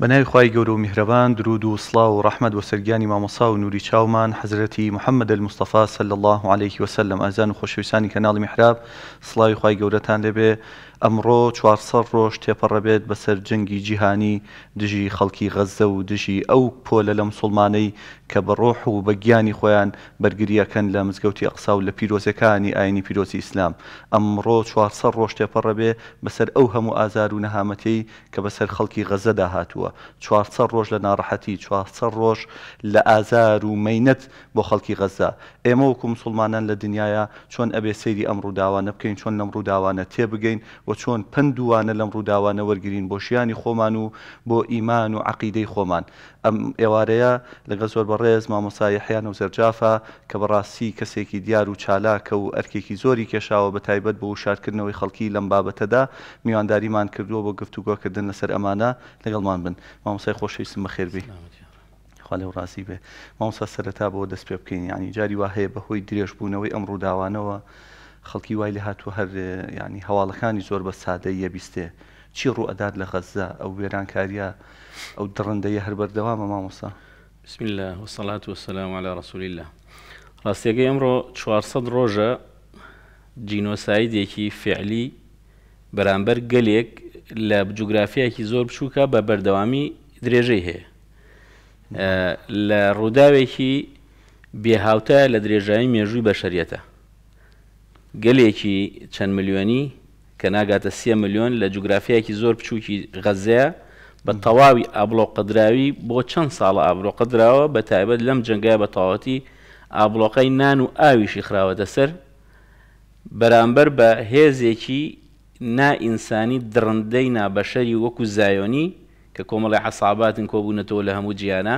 بەناوی خی گەور و میهرەبان درود و سلااو و ڕحمد و سەرگیانی مامەسا و نوری چاومان حزرەتی محەممەد المستەفا سل الله عليه وسلم ئازان و خۆشەویسانی کەناڵی میحراب سڵاوی خی گەورەتان لەبێ ئەمڕۆ 400 ڕۆژ تێپەڕەبێت بەسەر جەنگی جیهانی دژی خەڵکی غەزە و دژی ئەو پۆلە لە مسلمانەی کە بە ڕۆح و بە گیانی خۆیان بەرگریەکەن لە مزگەوتی ئەقسا و لە پیرۆزەکانی ئاینی پیرۆسی ئیسلام ئەمڕۆ 400 ڕۆژ تێپەڕەبێ بەسەر ئەو هەموو ئازار و نەهامەتی کە بەسەر خەڵکی غەزەدا هاتووە 400 ڕۆژ لە ناڕەحەتی 400 ڕۆژ لە ئازار و مینەت بۆ خەڵکی غەزا ئێمە وکو مسلمانان لە دنیاە چۆن ئەبێ سەیری ئەم ڕووداوانە بکەین چۆن لەم ڕووداوانە تێبگەین و چۆن پندوانە لەم ڕووداوانە وەرگین بۆ شیانی خۆمان و بۆ ئیمان و عقیدەی خۆمان ئەم ئێوارەیە لەگەڵ زۆر بەڕێز مامۆسای حیان و زەررجافا کە بەڕاستی کەسێکی دیار و چالاکە و ئەرکێکی زۆری کێشاوە بە تایبەت بۆ وشارکردنەوەی خەڵکی لەم بابەتەدا میوانداریمان کردووە بۆ گفتوگۆکردن لەسەر ئەمانە لەگەڵمان بن مامۆسای خۆشەویستم بەخێربی. خاڵێ و ڕاستی بێ مامسا سەرەتا بۆ دەست پێ بکەین ینی جاری وا هەیە بەهۆی درێژ بوونەوەی ئەم ڕووداوانەوە خەڵکی وای لە هاتووە هەر ینی هەواڵەکانی زۆر بە سادە یەبیستێ چی ڕوو ئەدات لە غەزا ئەو وێرانکاریە ئەو دڕندەیە هەر بەردەوامە مامۆسا بسم الله وسەلات وسلام على رسولی الله ڕاستێگە ئەمڕۆ 400 ڕۆژە جینۆسایدێکی فعلی بەرامبەر گەلێک لە جوگرافیەکی زۆر بچووکە بە بەردەوامی درێژەی هەیە لە ڕووداوێکی بێهاوتە لە درێژایی مێژووی بەشریەتە گەلێکی چەند ملیۆنی کە ناگاتە سێ ملیۆن لە جوگرافیەکی زۆر بچووکی غەزەیە بە تەواوی ئابلۆقەدراوی بۆ چەند ساڵە ئابلۆقەدراوە بە تایبەت لەم جنگای بە تاوەتی ئابلۆقەی نان و ئاویشی خراوەتە سەر بەرامبەر بە هێزێکی نائینسانی درندەی نابەشەری وەکو زایۆنی کە کۆمەڵی حەساباتن کۆبوونەتەوە لە هەموو جیانە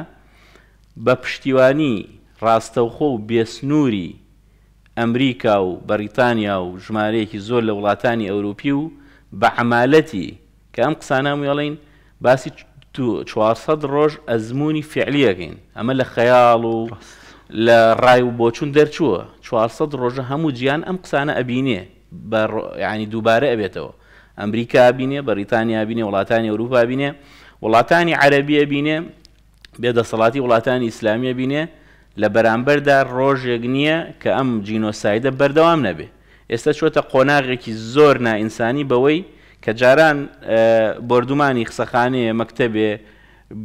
بە پشتیوانی ڕاستەوخۆ و بێسنووری ئەمریکا و بەریتانیا و ژمارەیەکی زۆر لە وڵاتانی ئەوروپی و بە عمالەتی کە ئەم قسانامویڵین باسی 400 ڕۆژ ئەزمموی فعلیەکەین ئەمە لە خەیاڵ و لە ڕای و بۆچون دەرچووە 400 ڕۆژە هەموو گیان ئەم قسانە ئەبینێ ینی دووبارە ئەبێتەوە ئەمریکا بینێ بەریتانیا بینێ وڵاتانی ئەوروپا بینێ وڵاتانی عەربیە بینێ بێدەسەڵاتی وڵاتانی ئیسلامیە بینێ لە بەرامبەردا ڕۆژێک نییە کە ئەم جینۆسایدە بەردەوام نەبێ ئێستا چۆتە قۆناغێکی زۆر نائینسانی بەوەی کە جاران بردومانی قسەخانەیە مەکتتەبێ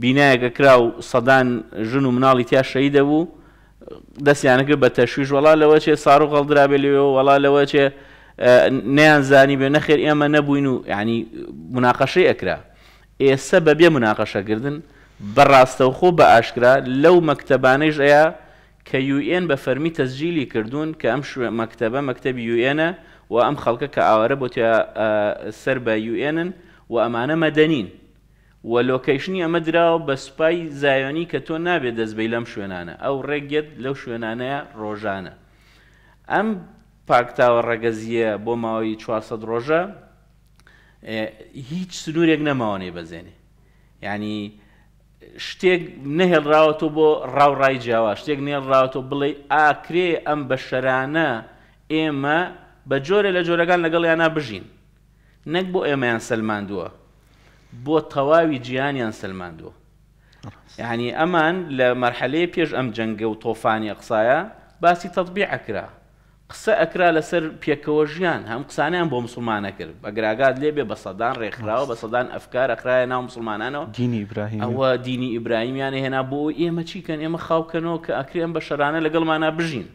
بینایەکە کرا و سەدان ژن و مناڵی تیا شەیدە بوو دەستیانەکە بە تەشویش وڵا لەوە چێ ساار و غەڵدرابێ لەوێ وڵا لەوە چێ نیانزانی بێ نەخێر ئێمە نەبووین و ینی مناقەشەی ئەکرا ئێستا بەبێ مناقەشەگردن بەڕاستەوخۆ بە ئاشکرا لەو مەکتەبانەیش ئەیە کە یUN بە فەرمی تەزجیلی کردوون کە ئەم مەکتتەبە مەکتتەبی یUNە و ئەم خەڵکە کە ئاوارە بۆ سەر بە یUNن و ئەمانە مەدەنین و لۆکەیشنی ئەمە درراوە بە سوپای زایانی کە تۆ نابێت دەستبی لەم شوێنانە ئەو ڕێگەت لەو شوێنانەیە ڕۆژانە ئەم پاکتاوە ڕەگەزیە بۆ ماوەی 400 ڕۆژە هیچ سنوورێک نەماوانێ بەزێنێ ینی شتێک نەهێڵراوەتۆ بۆ ڕاوڕای جیاوا شتێک نێڵراوەتۆ بڵێ ئاکرێ ئەم بە شەرانە ئێمە بە جۆرە لە جۆرەکان لەگەڵ یانە بژین نەک بۆ ئێمەیان سلماندووە بۆ تەواوی گیانیان سلماندووە یعنی ئەمان لە مەرحەلەیە پێش ئەم جەنگە و تۆفانی قسایە باسی تەطببی ئەکرا قسە ئەکرا لەسەر پێکەوە ژیان هەم قسانیان بۆ مسلمانە کرد بەگراگات لێبێ بە سەدان ڕێکخراوە بە سەدان ئەفکار ئەکرایە ناو مسلمانانەوە دینی ئیبراهیم ئەوە دینی ئیبراهیمیانە هێنا بۆ ئێمە چیکەن ئێمە خاوکەنەوە کە ئەکرێن بە شەرانە لەگەڵمانە بژین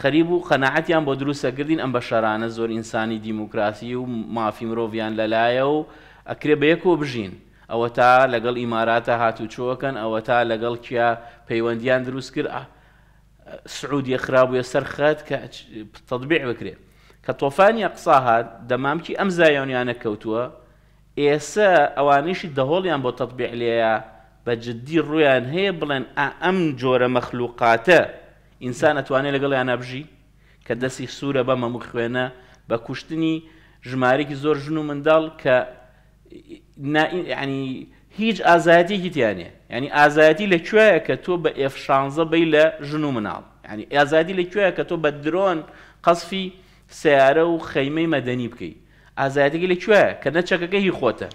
خەریب و قەنەعەتیان بۆ دروستەگردین ئەم بە شەرانە زۆر ئینسانی دیموکراسی و مافی مرۆڤیان لەلایە و ئەکرێ بە یەکەوە بژین ئەوە تا لەگەڵ ئیماراتە هاتوچۆکەن ئەوە تا لەگەڵ کیا پەیوەندیان دروست کرد سعودیە خراپبووە سەر خەت کە تەبیع بکرێت کە تۆفانی قسا هاات دەمامکی ئەم زایۆنیانە کەوتووە ئێسە ئەوانیشی دەهۆڵیان بۆ تەبیع لێە بە جددی ڕویان هەیە بڵێن ئەم جۆرە مەخلووقاتە ئینسان ئەتوانێت لەگەڵ یان نەبژی کە دەستی سوورە بە مەمو خوێنە بە کوشتنی ژمارێکی زۆر ژن و منداڵ کە ینی هیچ ئازایەتی هیتیانە ینی ئازایەتی لەکوێیە کە تۆ بە ئێفشانزە بی لە ژن و مناڵ ینی ئازادی لەکوێیە کە تۆ بە درۆن قەسفی سیارە و خەیمەی مەدەنی بکەیت ئازایەتێکی لەکوێ کە نەچەکەکە هی خۆتە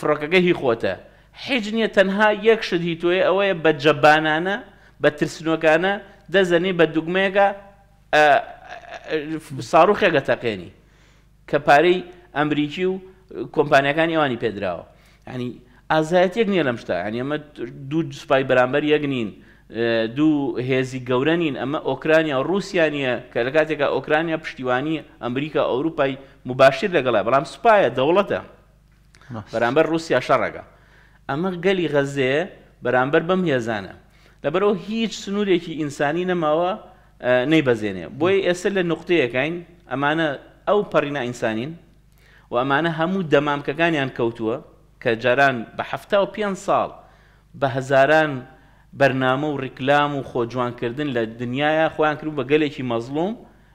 فڕۆکەکە هی خۆتە حیج نییە تەنها یەک شت هی تۆی ئەوەیە بە جەبانانە بە ترسنەکانە دەزەنی بە دوگمەیەەکە ساڕوخێکە تەقێنی کە پارەی ئەمریکی و کۆمپانیەکان ئێوانی پێدراوە ینی ئازایەت یەک نییە لەم شتا ینی ئەمە دوو سوپای بەرامبەر یەک نین دوو هێزی گەورە نین ئەمە ئۆکرانیا رووسیا نیە کە لە کاتێکە ئۆکرانیا پشتیوانی ئەمریکا ئەوروپای مباشر لەگەڵا بەڵام سوپایە دەوڵەتە بەرامبەر رووسیا شەڕەکە ئەمە گەلی غەزێ بەرامبەر بەم هێزانە لەبەرەوە هیچ سنوورێکی ئینسانی نەماوە نەیبەزێنێ بۆی ئێستا لە نقطەیەکین ئەمانە ئەو پەڕینا ئینسانین و ئەمانە هەموو دەمامکەکانیان کەوتووە کە جاران بە هەفتا و پێ ساڵ بە هەزاران بەرنامە و ڕیکلام و خۆجوانکردن لە دنیاە خۆیان کرد بە گەلێکی مەزلوم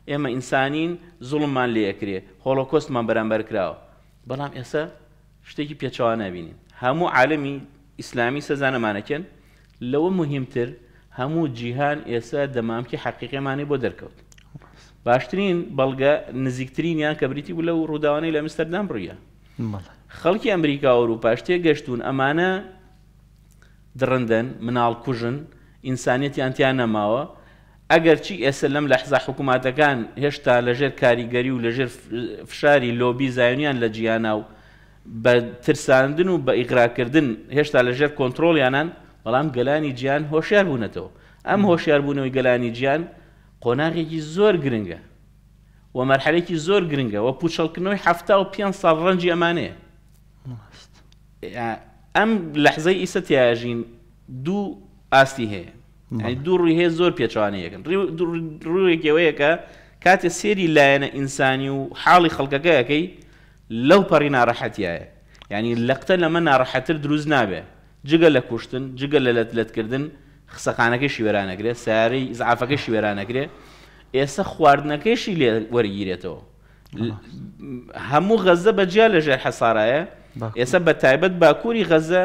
ئێمە ئینسانین زوڵمان لێەکرێ هۆڵۆکۆستمان بەرامبەر کراوە بەڵام ئێستا شتێکی پێچوان نبینین هەموو عالمی ئیسلامی سەزانەمانەکەن لەوە مهمتر هەموو جیهان ئێستا دەمامکی حقیقیمانی بۆ دەرکەوت باشترین بەڵگە نزیکترینیان کە بریتی بوو لەو ڕووداوانەی لە مستەردام ڕویە خەڵکی ئەمریکا وروپا شتێ گەشتون ئەمانە درندن مناڵ کوژن ئینسانەتیان تیان نەماوە ئەگەر چی ئێسە لەم لە حزا حکوومەتەکان هێشتا لەژێر کاریگەری و لەژێر فشاری لۆبی زایونیان لە جیانا و بە ترساندن و بە ئیقراکردن هێشتا لەژێر کۆنتترۆلیانان بەڵام گەلانی گیان هۆشیار بوونەتەوە ئەم هۆشیار بوونەوەی گەلانی گیان قۆناغێکی زۆر گرنگە وە مەرحلێکی زۆر گرنگە وە پوچەڵکردنەوەی هەفتا و پێ ساڵ ڕەنجی ئەمانەیە ئەم لەحزەی ئیسە تیاژین دوو ئاستی هەیە دوو ڕووی هەیە زۆر پێچوانەیەکن ڕووێکەوەیەکە کاتێ سێری لایەنە ئینسانی و حاڵی خەڵکەکەیەکەی لەو پەڕی ناڕەحەتیایە ینی لەقتە لەمە ناڕەحەتر دروست نابێ جگە لە کوشتن جگە لە لەتلەتکردن خسەقانەکەشی وێرانەگرێت ساری زعافەکەشی وێرانەگرێ ئێستا خواردنەکەشی لێ وەرگیرێتەوە هەموو غەزە بەجیا لەژێر حەسارایە ئێستا بە تایبەت باکووری غەزە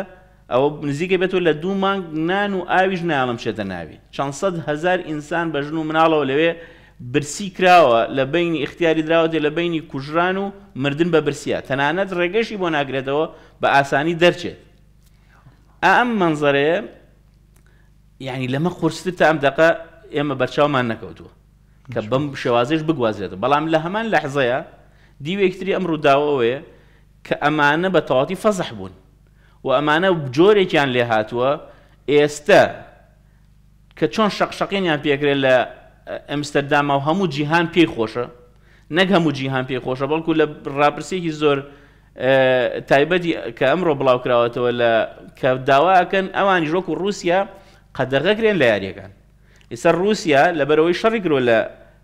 ئەوە نزیکە بێتەوە لە دوو مانگ نان و ئاویش نامم شێتە ناوی 600 هزار ئینسان بە ژن و مناڵەوە لەوێ برسی کراوە لە بینی اختیاری درراوەێ لە بینی کوژران و مردن بە برسیە تەنانەت ڕێگەشی بۆ ناگرێتەوە بە ئاسانی دەرچێت ئەم منظەرەیە یعنی لەمە قورستر تا ئەم دقا ئێمە بەرچاومان نەکەوتووە کە بەم شێوازش بگوازێتەوە بەڵام لە هەمان لەحزەیە دیوێکتری ئەم ڕووداوەوەیە کە ئەمانە بە تەواتی فەزح بوون و ئەمانە جۆرێکیان لێ هاتووە ئێستا کە چۆن شەقشەقینیان پێگرێت لە ئەمستەرداما و هەموو جیهان پێی خۆشە نەک هەموو جیهان پێی خۆشە بەڵکو لە ڕاپرسێکی زۆر تایبەتی کە ئەمڕۆ بڵاوکراوەتەوە لە کە داواکەن ئەوانی ژۆک و رووسیا قەدەغەکرێن لە یاریەکان ئێستا رووسیا لەبەرەوەی شەڕی کرۆ لە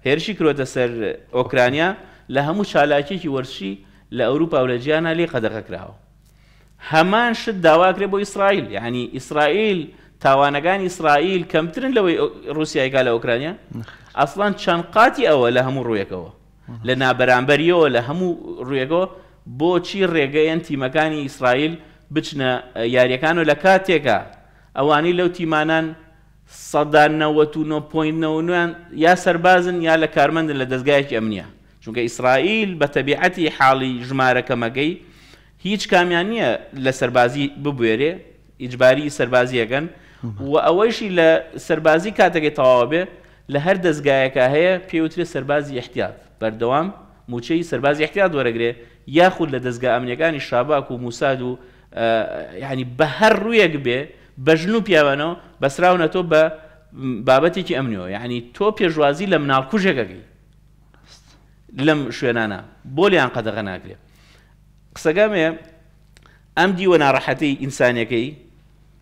هێرشی کرۆتە سەر ئۆکرانیا لە هەموو چالاکێکی وەرشی لە ئەوروپا و لە جیانە لێ قەدەغە کراوە هەمان شت داواکرێ بۆ ئیسرائیل یعنی ئیسرائیل تاوانەکانی ئیسرائیل کەمترن لەوەی رووسایگا لە ئۆکرانیا ئەسڵان چەند قاتی ئەوە لە هەموو ڕوویەکەوە لە نابەرامبەریەوە لە هەموو ڕویەکەوە بۆچی ڕێگەیەن تیمەکانی ئیسرائیل بچنە یاریەکان و لە کاتێکە ئەوانەی لەو تیمانان سەدانەوە و 9.9 یا سەربازن یا لە کارمەندن لە دەستگایەکی ئەمنیە چونکە ئیسرائیل بە تەبیعەتی حاڵی ژمارەکە مەگەی هیچ کامیان نییە لە سەربازی ببوێرێ ئیجباری سەربازیەکەن و ئەوەیشی لە سەربازی کاتەکەی تەواو بێ لە هەر دەستگایەکە هەیە پێوترێت سەربازی احتیات بەردەوام موچەی سەربازی احتیات وەرەگرێ یاخود لە دەستگا ئەمنیەکانی شاباک و موساد و یعنی بە هەر ڕویەک بێ بەژن و پیاوانەوە بەسراونەتۆ بە بابەتێکی ئەمنیەوە یعنی تۆ پێشوازی لە مناڵ کوژێکەکەی لم شوێنانە بۆلیان قەدەغە ناکرێ قسەگەمێ ئەم دیوە ناڕەحەتی ئینسانەکەی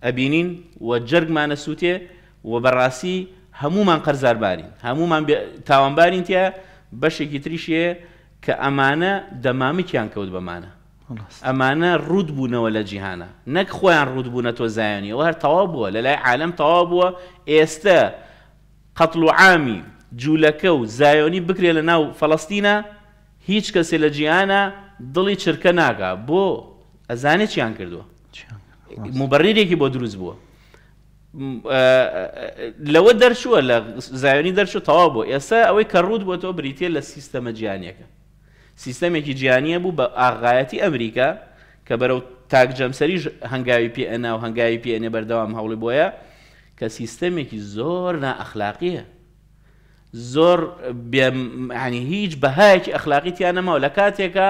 ئەبینین و جەرگمانە سووتێ و بەڕاستی هەمومان قەرزاربارین هەمومان تاوانبارین تیا بەشێکی تریشیە کە ئەمانە دەمامکیان کەوت بەمانە ئەمانە ڕوود بوونەوە لە جیهانە نەک خۆیان ڕوود بوونە تۆ زایانی و هەر تەوا بووە لە عالم تەوا بووە ئێستا قەتڵ و عامی جوولەکە و زایۆنی بکرێ لە ناو فەڵستینە هیچ کەسێ لە جیانە دڵی چرکە ناگا بۆ ئەزانێ چیان کردووە موبەرێرێکی بۆ دروست بووە لەوە دەرچووە لە زایۆنی دەرچوو تەوا بۆ ئێستا ئەوەی کە ڕوود بۆ تۆ بریتە لە سیستەمە جیانیەکە سیستەمێکی جیانیە بوو بە ئاغایەتی ئەمریکا کە بەرەو تاکجەمسەری هەنگاوی پێنا و هەنگاوی پێێنێ بەردەوام هەوڵی بۆیە کە سیستەمێکی زۆر نائەخلاقیە زۆر ینی هیچ بەهایەکی ئەخلاقی تیانەمەوە لە کاتێکە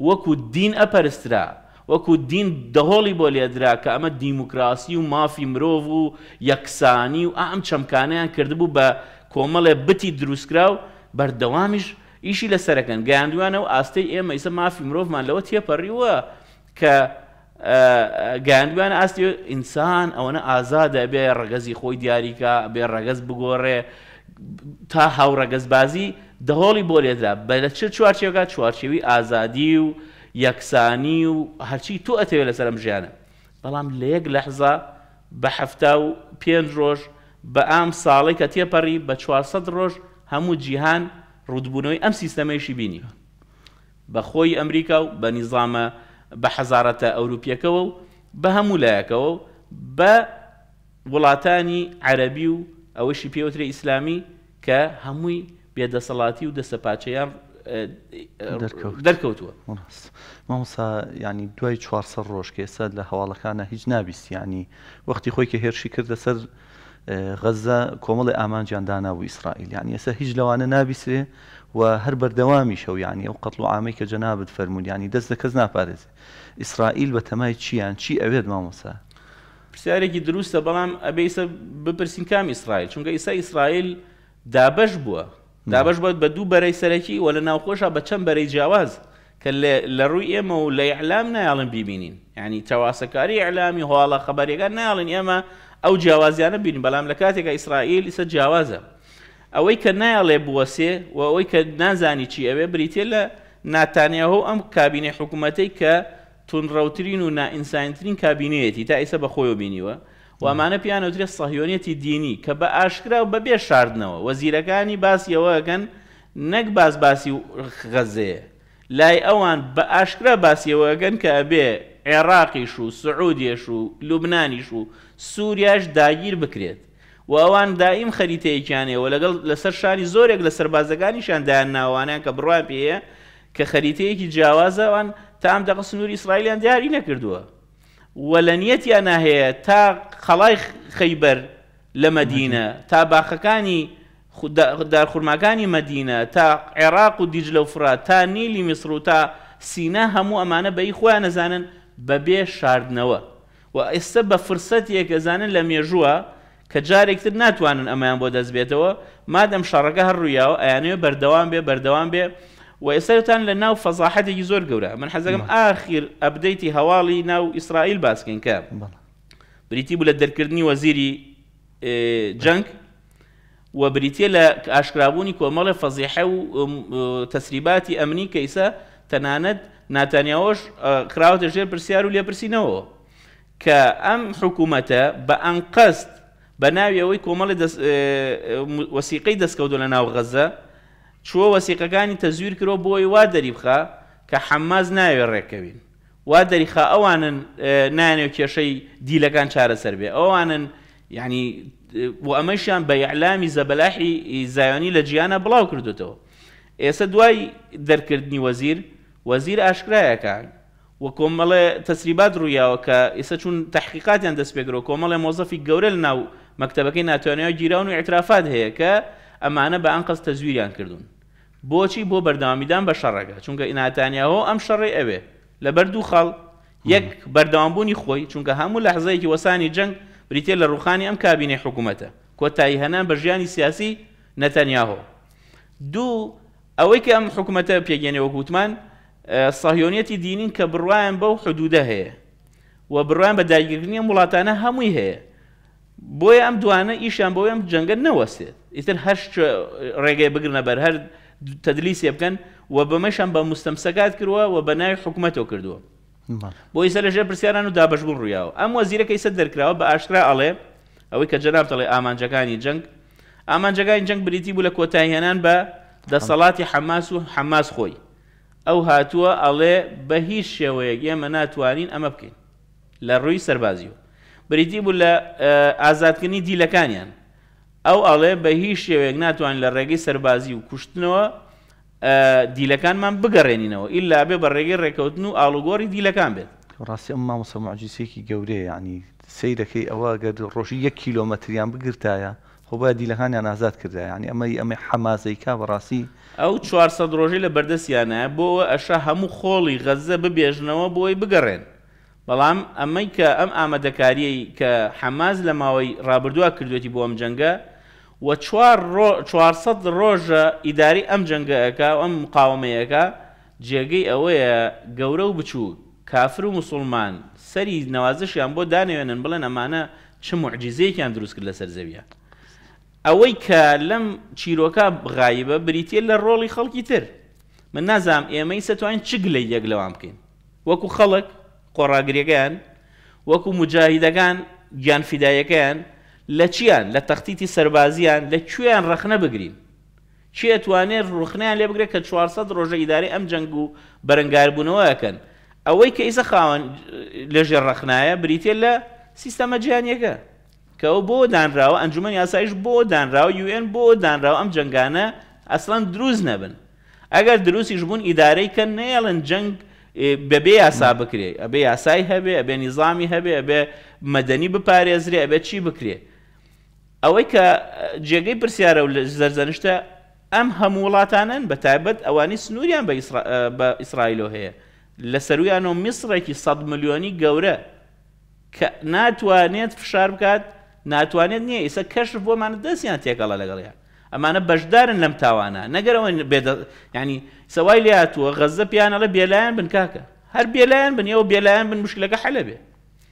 وەکو دین ئەپەرسترا وەکو دین دەهۆڵی بۆ لێدرا کە ئەمە دیموکراسی و مافی مرۆڤ و یەکسانی و ئام چەمکانیان کردبوو بە کۆمەڵێ بتی دروستکرا و بەردەوامیش ئیشی لە سەرەکەن گەیاندوانە و ئاستەی ئێمە ئیسە مافی مرۆڤمان لەوە تێپەڕیوە کە گەاندوان ئاستی ئینسان ئەوەنە ئازادە بێ ڕگەزی خۆی دیاریکە بێ ڕگەز بگۆڕێ تا هاوڕەگەزبازی دەهۆڵی بۆ لێدرا بە لە چ چوارچێگا چوارچێوی ئازادی و یەکسانی و هەرچی تو ئەتەوێت لەسەرم ژیانە بەڵام لە یەک لەحزا بە هەفتا و پێنج ڕۆژ بە ئام ساڵی کە تێپەڕی بە 400 ڕۆژ هەموو جیهان ڕوودبوونەوەی ئەم سیستەمەیشی بینی بە خۆی ئەمریکا و بە نیزامە بە حەزارەتە ئەوروپیەکەەوە و بە هەموو لایەکەەوە بە وڵاتانی عەربی و ئەوەشی پێوتری ئیسلامی کە هەمووی بێدەسەڵاتی و دەسەپاچەیان دەرکەوتووە مامسا ینی دوای 400 ڕۆژ کێسە لە هەواڵەکانە هیچ نابیستیانی وەختی خۆی کە هێرشی کردە سەر غەزە کۆمەڵی ئامانجیاندانا و ئیسرائیلیان ئێستا هیچ لەوانە نابیسرێ و هەر بەردەوامی شەویانی ئەو قەتڵ و عامی کە جەنابت فەرمونیانی دەست دە کەس ناپارێزێ ئیسرائیل بە تەمای چیان چی ئەوێت مامۆسا پرسیارێکی دروستە بەڵام ئەبیسە بپرسین کام ئیسرائیل چونکە ئیسا ئیسرائیل دابش بووە دابش بووە بە دوو بەرەی سەرەکی وە لە ناوخۆشە بە چەند بەرەی جیاواز کە لە ڕووی ئێمە و لە ئەعلام نایڵن بیبینین ینی تەواسەکاری ئەعلامی هۆڵە خەبەرێکەکە نایڵن ئێمە ئەو جیاوازیانە بینین بەڵام لە کاتێکە ئیسرائیل ئیسە جیاوازە ئەوەی کە نایڵێ بوەسێ و ئەوەی کە نازانی چی ئەوێ بریتێ لە ناتانیاهۆ ئەم کابینەی حکوومەتەی کە تونڕەوترین و نائینسانترین کابینەتی تا ئیسە بەخۆی بینیوە وامانە پیانەوترێت سەهیۆنێتی دینی کە بە ئاشکرا و بەبێ شاردنەوە وەزیرەکانی باسیەوەگەن نەک باس باسی و غەزەیە لای ئەوان بە ئاشکرا باسیەوەگەن کە ئەبێ عێراقیش و سعودێش و لوبنانیش و سووریاش داگیر بکرێت و ئەوان دائیم خەریتەیەکیانەوە لەگەڵ لەسەر شانی زۆرێک لە سەربازەکانیشان دایان ناوانیان کە بڕوان پێەیە کە خەریتەیەکی جیاوازەوان تا ئەم دەق سنووری ئیسرائیلیان دیاری نەکردووە وە لە نیەتیان هەیە تا خەڵای خەیبەر لە مەدینە تا باخەکانی دارخورماکانی مەدینە تا عێراق و دیج لە فرات تا نیلی میسر و تا سینە هەموو ئەمانە بەی خۆیان نەزانن بەبێ شاردنەوە و ئێستا بە فرسەت یەکەزانن لە مێژووە کە جارێکتر ناتوانن ئەمایان بۆ دەست بێتەوە مادەم شەڕەکە هەر ڕوویاوە ئەیانەوە بەردەوام بێ بەردەوام بێ و ئێستاتان لە ناو فەزاحەتێکی زۆر گەورە من حەزەکەم ئاخیر ئەبدەیتی هەواڵی ناو ئیسرائیل باسکەین کە بریتی بوو لە دەرکردنی وەزیری جنگ و بریتە لە ئاشکرابوونی کۆمەڵە فەزیحە و تەسریباتی ئەمنی کەیسە تەنانەت ناتانیاوەش کراوتە ژێر پرسیار و لێپرسینەوە کە ئەم حکوومەتە بە ئەنقەست بە ناوی ئەوەی کۆمەڵی وەسیقەی دەستکەوتو لە ناو غەزە چووە وەسیقەکانی تەزویر کرۆ بۆی وا دەری بخە کە حەماز ناوێ ڕێکەوین وا دەریخا ئەوانن نانێو کێشەی دیلەکان چارەسەر بێ ئەوانن یعنی بۆ ئەمەشیان بە یعلامی زەبەلاحی زایانی لە جیانە بڵاو کردوتەوە ئێستا دوای دەرکردنی وەزیر وەزیر ئاشکرایەکە وە کۆمەڵێ تەسریبات ڕوویاوە کە ئێستا چون تحقیقاتیان دەست پێگرەوە کۆمەڵێ مۆزەفی گەورە لە ناو مەکتتەبەکەی ناتوانەوە گیرراون و اعترافات هەیە کە ئەمانە بە ئەنقەس تەزویریان کردوون بۆچی بۆ بەرداوامیدان بە شەڕەکە چونکە ئیناتانیاەوە ئەم شەڕێ ئەوێ لە بەردوو خەڵ یەک بەرداوامبوونی خۆی چونکە هەموو لە حزەیەکی وەسانی جەنگ بریتە لە ڕوخانی ئەم کابینەی حکوومەتە کۆتایی هەنان بە ژیانی سیاسی نەتەنیاهۆ دوو ئەوەی کە ئەم حکوومەتە پێگەێنەوە گوتمان ساهیۆنیەتی دینین کە بڕواان بەو حدودە هەیە و بڕوان بە داگیرنی وڵاتانە هەمووی هەیە بۆیە ئەم دوانە ئیشان بۆ ئەم جەنگە نەوەسێت ئیتر هەر ڕێگەی بگرنە بەر هەر تدلیسی بکەن و بەمەشان بە مستەمسەکات کردووە و بە ناوی حکوومەتەوە کردووە بۆ ئیسە لەژێ پرسیاران و دابشبوون ڕویاوە ئەم وەزیرەکەی سە دەرکراوە بە ئاشکرا ئەڵێ ئەوەی کە جەناب دەڵێ ئامانجەکانی جنگ ئامانجەکانی جنگ بریتی بوو لە کۆتایهێنان بە دەسەڵاتی حەماس و حەماس خۆی ئەو هاتووە ئەڵێ بە هیچ شێوەیەک ئێمە ناتوانین ئەمە بکەین لە ڕووی سەربازیەوە بریتی بوو لە ئازادکردنی دیلەکانیان ئەو ئەڵێ بە هیچ شێوەیەک ناتوان لە ڕێگەی سەربازی و کوشتنەوە دیلەکانمان بگەڕێنینەوە ئللا بێ بە ڕێگەی ڕێکەوتن و ئالوگۆری دیلەکان بێت ڕاستی ئەم مامۆسە معجیسێکی گەورەیە ینی سیرەکەی ئەوە گەر ڕۆژی یەک کیلۆمەتریان بگرتایە خۆبە دیلەکانیان ئازاد کردای ینی ئەمەی ئەمە حەمازەی کا بەڕاستی ئەو 400 ڕۆژی لە بەردەستیانە بۆەوە ئەشە هەموو خۆڵی غەزە ببێژنەوە بۆی بگەڕێن بەڵام ئەمەی کە ئەم ئامادەکاریەی کە حەماز لە ماوەی ڕابردووە کردوێتی بۆ ئەم جەنگە و چوارسەد ڕۆژە ئیداری ئەم جەنگەکە ئەم مقاومەیەەکە جێگەی ئەوەیە گەورە و بچوو کافر و مسلمان سەری نەوازشیان بۆ دانەوێنن بڵێن ئەمانە چ معجززەیەکیان دروست کرد لەسەر زەویە ئەوەی کە لەم چیرۆکە بغایبە بریتە لە ڕۆڵی خەڵکی تر من نازام ئێمەی سەتوانین چ گلەی یەک لەوان بکەین وەکو خەڵک قۆڕاگرەکەیان وەکو مجاهیدەکان گیان فیدایەکەیان لە چیان لە تەختیتی سربازیان لە کوێیان ڕخنە بگرین چی ئەتوانێت ڕخنیان لێ بگرێت کە 400 ڕۆژە ئیداری ئەم جەنگ و بەرەنگاربوونەوەکەن ئەوەی کە ئیسە خاوەن لەژێر ڕخنایە بریتێ لە سیستەمە جیانیەکە کە ئەو بۆ دانراوە ئەنجومەن یاسایش بۆ دانراوە یN بۆ دانراوە ئەم جنگانە ئەسلان دروست نەبن ئەگەر دروستیش بوون ئیدارەی کە نێڵن جنگ بەبێ یاسا بکرێ ئەبێ یاسای هەبێ ئەبێ نیظامی هەبێ ئەبێ مەدەنی بپارێزرێ ئەبێ چی بکرێ ئەوەی کە جێگەی پرسیارە و زەرزەنشتە ئەم هەموو وڵاتانن بە تایبەت ئەوانی سنووریان بە ئیسرائیلۆ هەیە لە سەرویان و میسڕێکی سەد ملیۆنی گەورە کە ناتوانێت فشار بکات ناتوانێت نییە ئیسە کەشف بۆمانە دەستیان تێکەڵە لەگەڵیان ئەمانە بەشدارن لەم تاوانە نەگەرەوە ینی سەوای لاتووە غەزە پیانەڵە بێلایەن بنکاکە هەر بێلایەن بنیەوە بێلایەن بن مشکلەکە حەلە بێ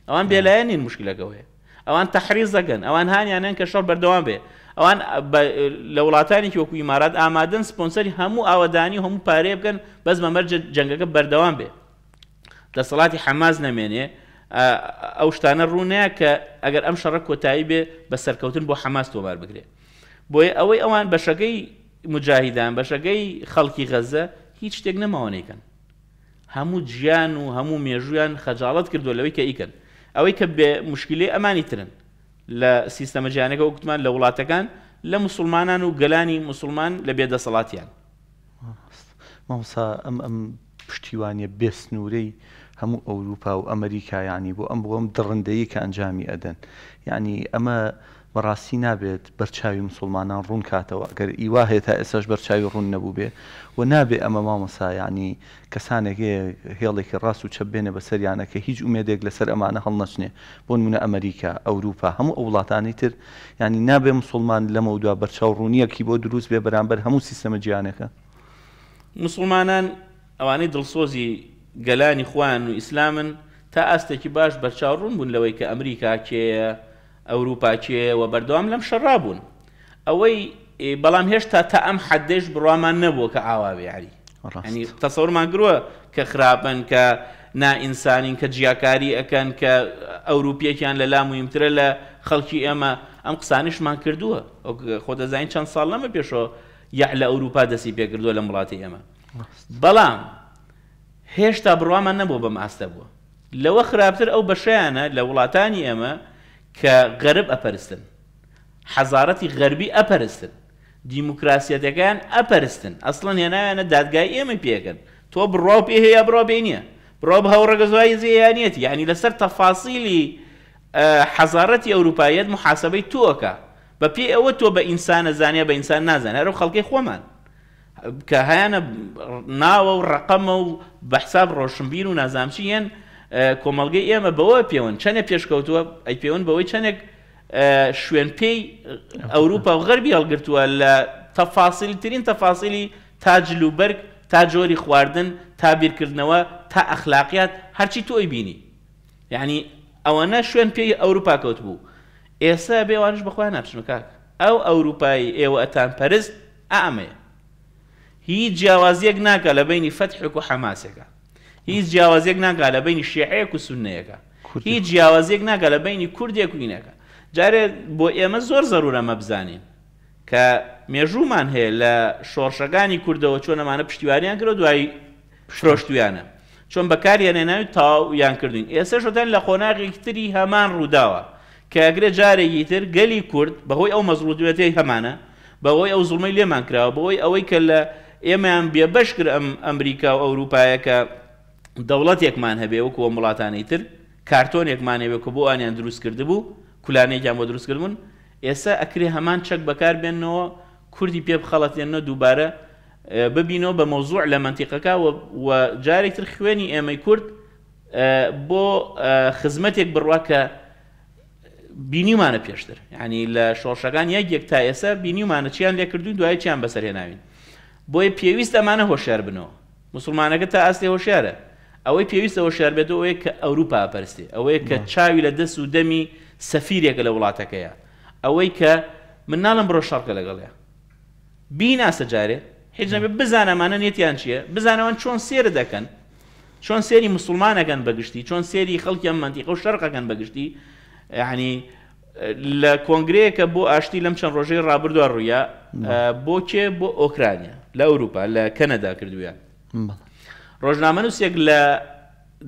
ئەوان بێلایەنین مشکلەکەەوەەیە ئەوان تەحریز دەگەن ئەوان هانیانەن کە شەڵ بەردەوام بێ ئەوان لە وڵاتانێکی وەکو ئمارات ئامادەن سپۆنسەری هەموو ئاوادانی هەموو پارێ بکەن بەس مەمەرج جنگەکە بەردەوام بێ دەسەڵاتی حەماز نەمێنێ ئەو شتانە ڕوونەیە کە ئەگەر ئەم شەڕە کۆتایی بێ بە سەرکەوتن بۆ حەماس تۆبار بگرێ بۆیە ئەوەی ئەوان بەشەکەی مجاهیدان بەشەکەی خەڵکی غەزە هیچ شتێک نەماوانەیکەن هەموو گیان و هەموو مێژویان خەجاڵت کردو لەوەی کە ئیکەن ئەوەی کە بێ مشکلی ئەمانی ترن لە سیستەمە جیانەکە وکتمان لە وڵاتەکان لە مسلمانان و گەلانی مسلمان لە بێدەسەڵاتیان مامسا ئەم ئەم پشتیوانە بێسنوورەی هەموو ئەوروپا و ئەمریکایانی بۆ ئەم بۆم دڕندەیە کە ئەنجامی ئەدەن یعنی ئەمە بەڕاستی نابێت بەرچاوی مسلمانان ڕوون کاتەوە گەر ئیوا هەیە تا ئێساش بەرچاوی ڕوون نەبوو بێ و نابێ ئەمە مامەسایانی کەسانێک هێڵێکی ڕاست و چەبێنە بە سەریانەکە هیچ ومێدێک لەسەر ئەمانە هەڵ نەچنێ بۆ نمونە ئەمریکا ئەوروپا هەموو ئەو وڵاتانی تر ینی نابێ مسلمان لەمە دووە بەرچاو ڕوونیەکی بۆ دروست بێ بەرامبەر هەموو سیستەمە گیانەکە مسلمانان ئەوانەی دڵسۆزی گەلانی خوان و ئیسلامن تا ئاستێکی باش بەرچاوڕوون بوون لەوەی کە ئەمریکا کێە ئەوروپاچێەوە بەردەوام لەم شەڕا بوون ئەوەی بەڵام هێشتا تا ئەم حەدێش بڕوامان نەبووە کە ئاواوێ عری ینی تەسەورمان گرە کە خراپن کە نائینسانین کە جیاکاری ئەەکەن کە ئەوروپیەکیان لە لام ویمترە لە خەڵکی ئێمە ئەم قسانیشمان کردووە خۆ دەزانین چەند ساڵ لەمە پێشەوە یا لە ئەوروپا دەستی پێکردووە لە وڵاتی ئێمە بەڵام هێشتا بڕوامان نەبوو بەم ئاستە بووە لەوە خراپتر ئەو بەشیانە لە وڵاتانی ئێمە کە غەرب ئەپەرستن حەزارەتی غەربی ئەپەرستن دیموکراسیەتەکان ئەپەرستن ئەسڵن هێناوێنە دادگای ئێمە پێکەن تۆ بڕۆ پێ هەیە بڕۆ بێ نییە بڕۆ هەوڕگە زوای زیانیەتی ینی لەسەر تەفاسیلی حەزارەتی ئەوروپایەت محاسبەی تۆکە بە پێ ئەوە تۆ بە ئینسانە زانیا بە ئینسان نازانێت هەرو خەڵکی خۆمان کە هیانە ناوە و ڕقەمە و بەحساب ڕۆشنبیر و نازامچیەن کۆمەلگەی ئێمە بەوە پێون چەنە پێشکەوتووە ئەی پێون بەوەی چەندێک شوێن پێی ئەوروپا و غەربی هەڵگرتووە لە تەفاسیلترین تەفاسیلی تاجلوبەرگ تا جۆری خواردن تابیرکردنەوە تا ئەخلاقیات هەرچی تۆی بینی یعنی ئەوەنە شوێن پێی ئەوروپا کەوت بوو ئێستا بێوانش بەخوا ناچنکاک ئەو ئەوروپایی ئێوە ئەتان پەرست ئامەیە هیچ جیاوازیەک ناکە لە بینی فتحک و حەماسێکە هیچ جیاوازێک ناگا لە بینی شیعەیەک و سونەیەەکە هیچ جیاوازێک ناگە لە بینی کوردێک وینەکە جارێ بۆ ئێمە زۆر زەرورە مە بزانین کە مێژومان هەیە لە شۆڕشەکانی کوردەوە چۆنەمانە پشتیوانیان کرد دوایی شۆشتویانە چۆن بەکاریان ناوی تاو یان کردوین ئێستا شدان لە خۆناغێک تری هەمان ڕووداوە کە ئەگرێ جارێکی تر گەلی کورد بەهۆی ئەو مەزڕودوێتی هەمانە بەهۆی ئەو زڵمەی لێمان کراوە بەهۆی ئەوەی کە لە ئێمەیان بێبش کرد ئەم ئەمریکا و ئەوروپایەکە دەوڵەتێکمان هەبێ وەکو ئەم وڵاتانی تر کارتۆنێکمانێوێ کە بۆ ئاانیان دروستکرده بوو کولانێکیان بۆ دروستکردبوون ئێستا ئەکرێ هەمان چەک بەکار بێنەوە کوردی پێ بخەڵەتێنە دووبارە ببینەوە بە مۆزوع لە منتیقەکە و جارێکتر خوێنی ئێمەی کورد بۆ خزمەتێک بڕواکە بینیمانە پێشتر ینی لە شۆشەکان یەکێک تا ئێستا بینیمانە چیان لێکردوون دوای چیان بەسەرهێناوین بۆیە پێویست ئەمانە هۆشار بنەوە مسلمانەکە تا ئاستی هۆشارە ئەوەی پێویستەوە شاربێت ئەوەیە کە ئەوروپا پەرستی ئەوەیە کە چاوی لە دەست و دەمی سەفیرێکە لە وڵاتەکەیە ئەوەی کە من ناڵم بڕۆ شەڕکە لەگەڵێ بیناسە جارێ هیچ نەبێت بزانەمانە نێتیان چییە بزانەوەن چۆن سێرە دەکەن چۆن سێری مسلمانەکەن بەگشتی چۆن سێری خەڵکی ئەم منتیقە و شەرقەکەن بەگشتی یعنی لە کۆنگرەیەکە بۆ ئاشتی لەم چەند ڕۆژەی ڕابردووە ڕوویە بۆ کێ بۆ ئۆکرانیا لە ئەوروپا لە کەنەدا کردووە. ڕۆژنامە نووسێک لە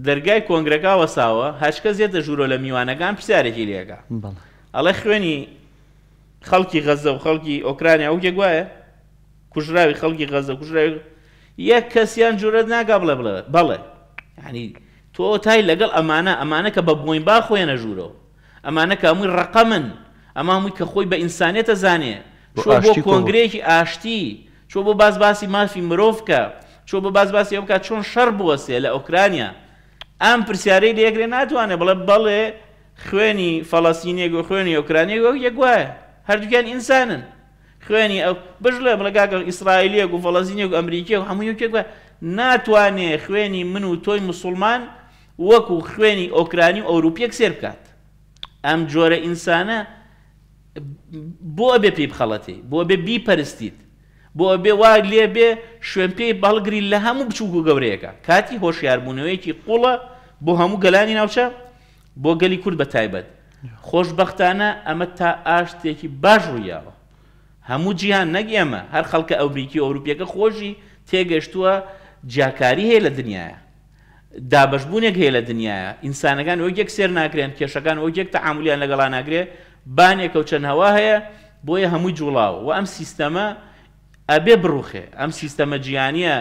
دەرگای کۆنگرەکە وەساوە هەشکە زیێتە ژوورۆ لە میوانەکان پرسیارێکی لێگا ئەڵێ خوێنی خەڵکی غەزە و خەڵکی ئۆکرانیا ئەو یەک وایە کوژراوی خەڵکی غەزە کوژراوی یەک کەسیان جوورەت ناگا بڵێ بڵێ بەڵێ ینی تۆ تای لەگەڵ ئەمانە ئەمانە کە بە بۆین با خۆیانە ژوورەوە ئەمانە کەمووی ڕقەمن ئەمامووی کە خۆی بە ئینسانێتە زانێ بۆ کۆنگرێکی ئاشتی چۆ بۆ باس باسی مافی مرۆڤ کە چۆ بە بازباسی ئەو بکات چۆن شەر بوەسێ لە ئۆکرانیا ئەم پرسیارەی لێگرێ ناتوانێت بڵێ بەڵێ خوێنی فەڵەسینێک و خوێنی ئۆکرانیە وەک یەک وایە هەردووکیان ئینسانن خوێنی ئەو بژڵێ بڵگاکە ئیسرائیلەک و فەڵەزینێک و ئەمریکیە و هەموو یەکێک ناتوانێ خوێنی من و تۆی مسلمان وەکو خوێنی ئۆکرانی و ئەوروپیەک سێر بکات ئەم جۆرە ئینسانە بۆ ئەبێ پێی بخەڵەتی بۆ بێ بیپەرستیت بۆ بێ وا لێ بێ شوێن پێی بەڵگری لە هەموو بچووکو گەورەیەەکە کاتی هۆشیاربوونەوەیەکی قوڵە بۆ هەموو گەلانی ناوچە بۆ گەلی کورد بە تایبەت خۆشببختانە ئەمە تا ئاشتێکی باش ڕوویاوە هەموو جییان نەگەێمە هەر خەڵکە ئەوبریکی ئەوروپیەکە خۆشی تێگەشتووە جیاکاری هەیە لە دنیاە دابشبوونێک هەیە لە دنیاە ئینسانەکان وەک یەک سێر ناکرێن کێشەکان وەک یەک تەعاملیان لەگەڵا ناگرێ بانێکە و چەند هەوا هەیە بۆیە هەمووی جوڵاوە و ئەم سیستەمە ئەبێ بڕوخێ ئەم سیستەمە گیانە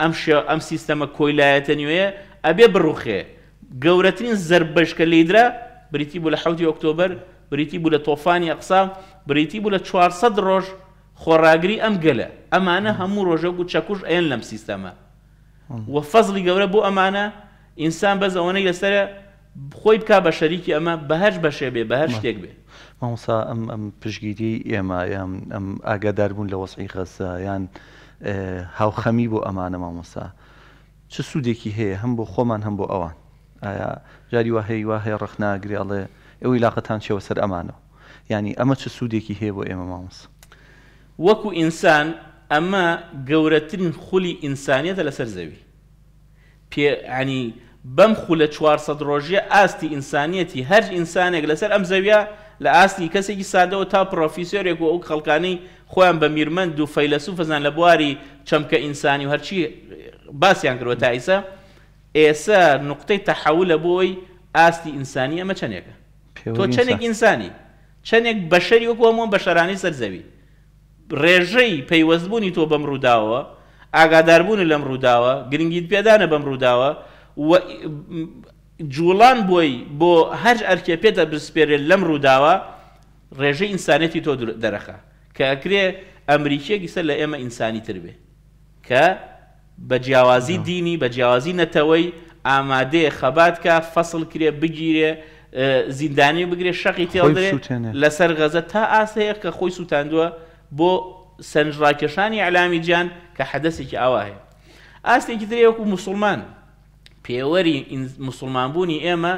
ئەم ئەم سیستەمە کۆیلایەتە نوێ ئەبێ بڕوخێ گەورەترین زربشکە لیدرا بریتی بوو لە حوتی ئۆکتۆبر بریتی بوو لە تۆفانی ئەقسا بریتی بوو لە 400 ڕۆژ خۆڕاگری ئەم گەلە ئەمانە هەموو ڕۆژە و چەکوش ئەێن لەم سیستەمە وە فەزلی گەورە بۆ ئەمانە ئینسان بەز ئەوەنەی لەسرە خۆی بک بە شەریکی ئەمە بە هەر بەشێ بێ بە هەر شتێک بێت مامۆسا ئەم ئەم پشگیری ئێمە ئەم ئاگاداربوون لە وەسعی خەسەیان هاوخەمی بۆ ئەمانە مامۆسا چ سوودێکی هەیە هەم بۆ خۆمان هەم بۆ ئەوان ئایا جاری وا هەیە وا هەیە ڕخناگری ئەڵێ ئەوەی لاقەتان شێوە سەر ئەمانەوە ینی ئەمە چه سوودێکی هەیە بۆ ئێمە مامۆس وەکو ئینسان ئەمە گەورەترین خولی ئینسانیەتە لەسەر زەوی پێعنی بەم خولە 400 ڕۆژیە ئاستی ئینسانیەتی هەر ئینسانێک لەسەر ئەم زەویە لە ئاستی کەسێکی سادەەوە تا پرۆفیسۆرێک و ئەو خەڵکانەی خۆیان بە میرمەند و فەیلسو فەزان لە بواری چەمکە ئینسانی و هەرچی باسییان کردوە تا ئیسا ئێسا نقطەی تەحول لە بۆی ئاستی ئینسانی ئەمە چنێکە تۆ چندێک ئینسانی چندێک بەشەری وەکوەمەوە بەشەرانی سەرزەوی ڕێژەی پەیوەستبوونی تۆ بەم ڕووداوە ئاگاداربوون لەم ڕووداوە گرنگیت پێدانە بەم ڕووداوە جوڵان بۆی بۆ هەر ئەرکێ پێتە بسپێرێت لەم ڕووداوە ڕێژەی ئینسانەتی تۆ دەرەخە کە ئەکرێ ئەمریکیەکی سەر لە ئێمە ئینسانی تر بێ کە بە جیاوازی دینی بە جیاوازی نەتەوەی ئامادەیە خەبات کە فەصل کرێ بگیرێ زیندانی بگرێ شەقی تێڵێ لەسەر غەزە تا ئاسەیە کە خۆی سووتاندووە بۆ سنجڕاکێشانی علامی جیان کە حەدەسێکی ئاوا هەیە ئاستێکی درێوەکو مسلمانە پێوەری مسلمانبوونی ئێمە